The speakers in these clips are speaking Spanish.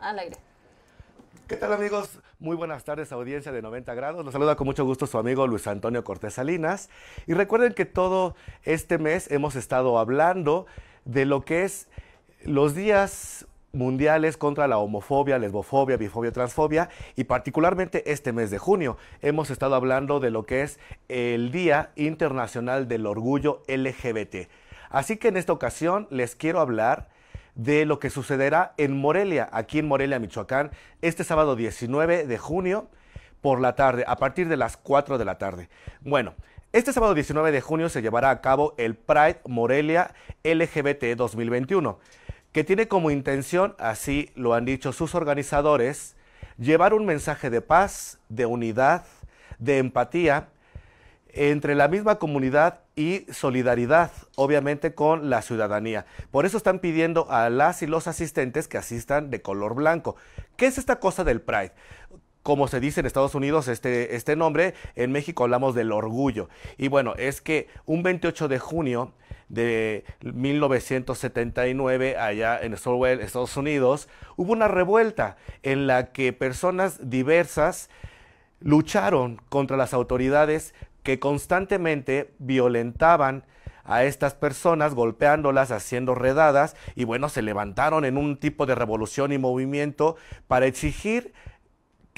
al aire. ¿Qué tal amigos? Muy buenas tardes audiencia de 90 grados. Los saluda con mucho gusto su amigo Luis Antonio Cortés Salinas. Y recuerden que todo este mes hemos estado hablando de lo que es los días mundiales contra la homofobia, lesbofobia, bifobia, transfobia y particularmente este mes de junio hemos estado hablando de lo que es el Día Internacional del Orgullo LGBT. Así que en esta ocasión les quiero hablar de lo que sucederá en Morelia, aquí en Morelia, Michoacán, este sábado 19 de junio por la tarde, a partir de las 4 de la tarde. Bueno, este sábado 19 de junio se llevará a cabo el Pride Morelia LGBT 2021, que tiene como intención, así lo han dicho sus organizadores, llevar un mensaje de paz, de unidad, de empatía entre la misma comunidad y solidaridad, obviamente, con la ciudadanía. Por eso están pidiendo a las y los asistentes que asistan de color blanco. ¿Qué es esta cosa del Pride? Como se dice en Estados Unidos este, este nombre, en México hablamos del orgullo. Y bueno, es que un 28 de junio de 1979 allá en Stonewall, Estados Unidos, hubo una revuelta en la que personas diversas lucharon contra las autoridades que constantemente violentaban a estas personas, golpeándolas, haciendo redadas, y bueno, se levantaron en un tipo de revolución y movimiento para exigir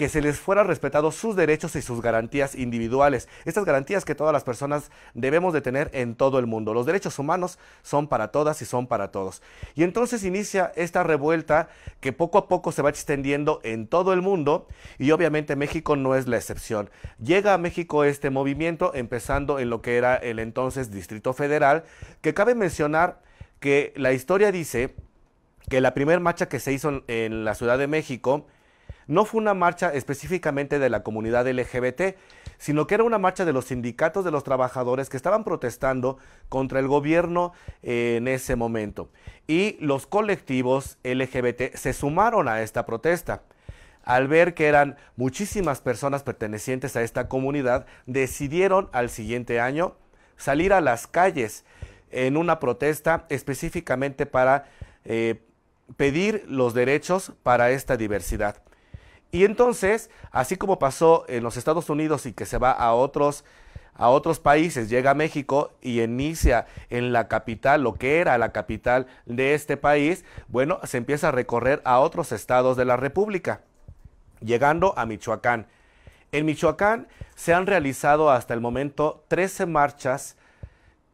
que se les fuera respetado sus derechos y sus garantías individuales. Estas garantías que todas las personas debemos de tener en todo el mundo. Los derechos humanos son para todas y son para todos. Y entonces inicia esta revuelta que poco a poco se va extendiendo en todo el mundo y obviamente México no es la excepción. Llega a México este movimiento empezando en lo que era el entonces Distrito Federal, que cabe mencionar que la historia dice que la primera marcha que se hizo en la Ciudad de México no fue una marcha específicamente de la comunidad LGBT, sino que era una marcha de los sindicatos de los trabajadores que estaban protestando contra el gobierno eh, en ese momento. Y los colectivos LGBT se sumaron a esta protesta. Al ver que eran muchísimas personas pertenecientes a esta comunidad, decidieron al siguiente año salir a las calles en una protesta específicamente para eh, pedir los derechos para esta diversidad. Y entonces, así como pasó en los Estados Unidos y que se va a otros, a otros países, llega a México y inicia en la capital, lo que era la capital de este país, bueno, se empieza a recorrer a otros estados de la República, llegando a Michoacán. En Michoacán se han realizado hasta el momento 13 marchas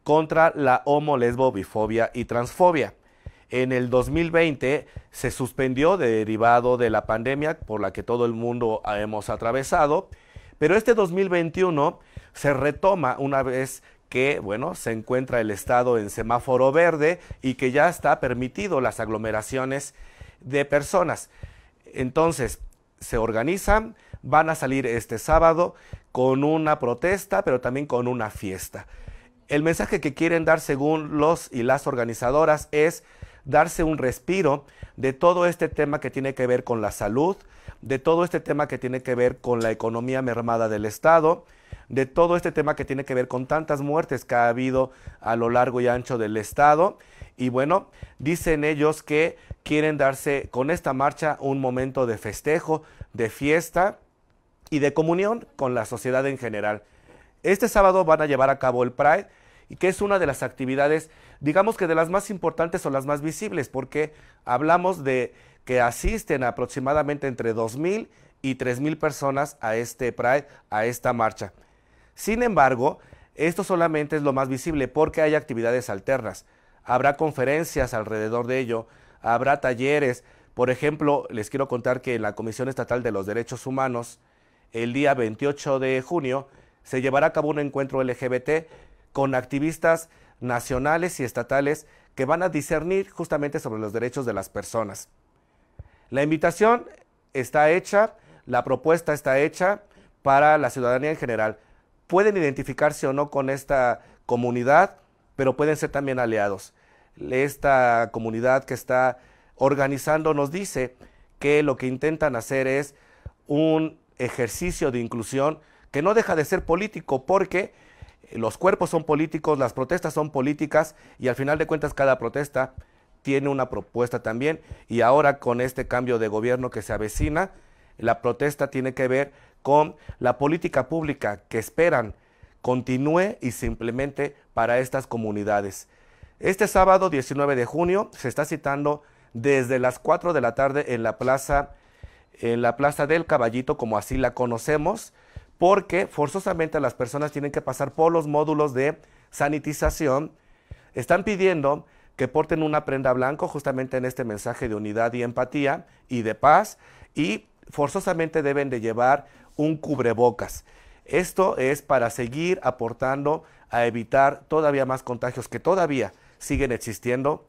contra la homo, lesbo, bifobia y transfobia. En el 2020 se suspendió derivado de la pandemia por la que todo el mundo hemos atravesado, pero este 2021 se retoma una vez que, bueno, se encuentra el estado en semáforo verde y que ya está permitido las aglomeraciones de personas. Entonces, se organizan, van a salir este sábado con una protesta, pero también con una fiesta. El mensaje que quieren dar según los y las organizadoras es darse un respiro de todo este tema que tiene que ver con la salud, de todo este tema que tiene que ver con la economía mermada del Estado, de todo este tema que tiene que ver con tantas muertes que ha habido a lo largo y ancho del Estado. Y bueno, dicen ellos que quieren darse con esta marcha un momento de festejo, de fiesta y de comunión con la sociedad en general. Este sábado van a llevar a cabo el Pride, y que es una de las actividades digamos que de las más importantes son las más visibles, porque hablamos de que asisten aproximadamente entre 2.000 y 3.000 personas a este Pride, a esta marcha. Sin embargo, esto solamente es lo más visible porque hay actividades alternas. Habrá conferencias alrededor de ello, habrá talleres. Por ejemplo, les quiero contar que en la Comisión Estatal de los Derechos Humanos, el día 28 de junio, se llevará a cabo un encuentro LGBT con activistas nacionales y estatales que van a discernir justamente sobre los derechos de las personas. La invitación está hecha, la propuesta está hecha para la ciudadanía en general. Pueden identificarse o no con esta comunidad, pero pueden ser también aliados. Esta comunidad que está organizando nos dice que lo que intentan hacer es un ejercicio de inclusión que no deja de ser político porque los cuerpos son políticos, las protestas son políticas y al final de cuentas cada protesta tiene una propuesta también y ahora con este cambio de gobierno que se avecina, la protesta tiene que ver con la política pública que esperan continúe y simplemente para estas comunidades. Este sábado 19 de junio se está citando desde las 4 de la tarde en la plaza en la Plaza del Caballito como así la conocemos porque forzosamente las personas tienen que pasar por los módulos de sanitización. Están pidiendo que porten una prenda blanco justamente en este mensaje de unidad y empatía y de paz y forzosamente deben de llevar un cubrebocas. Esto es para seguir aportando a evitar todavía más contagios que todavía siguen existiendo,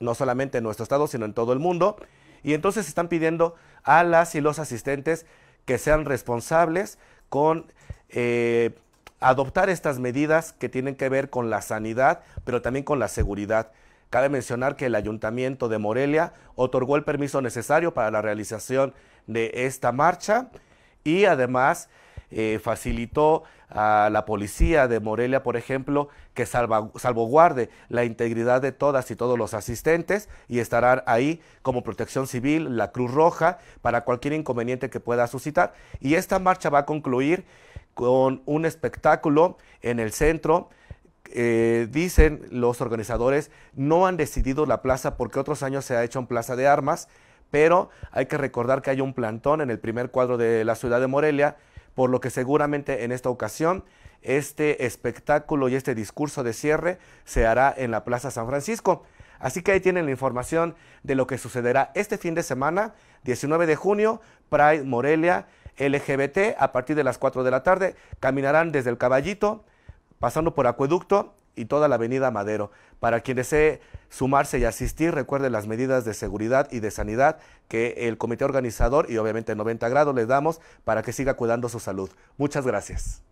no solamente en nuestro estado, sino en todo el mundo. Y entonces están pidiendo a las y los asistentes que sean responsables, con eh, adoptar estas medidas que tienen que ver con la sanidad, pero también con la seguridad. Cabe mencionar que el Ayuntamiento de Morelia otorgó el permiso necesario para la realización de esta marcha y además eh, facilitó a la policía de Morelia, por ejemplo, que salvaguarde la integridad de todas y todos los asistentes y estarán ahí como protección civil, la Cruz Roja, para cualquier inconveniente que pueda suscitar. Y esta marcha va a concluir con un espectáculo en el centro eh, dicen los organizadores, no han decidido la plaza porque otros años se ha hecho en Plaza de Armas, pero hay que recordar que hay un plantón en el primer cuadro de la ciudad de Morelia por lo que seguramente en esta ocasión este espectáculo y este discurso de cierre se hará en la Plaza San Francisco. Así que ahí tienen la información de lo que sucederá este fin de semana, 19 de junio, Pride Morelia LGBT, a partir de las 4 de la tarde. Caminarán desde el Caballito, pasando por Acueducto, y toda la avenida Madero. Para quien desee sumarse y asistir, recuerde las medidas de seguridad y de sanidad que el comité organizador y obviamente 90 grados le damos para que siga cuidando su salud. Muchas gracias.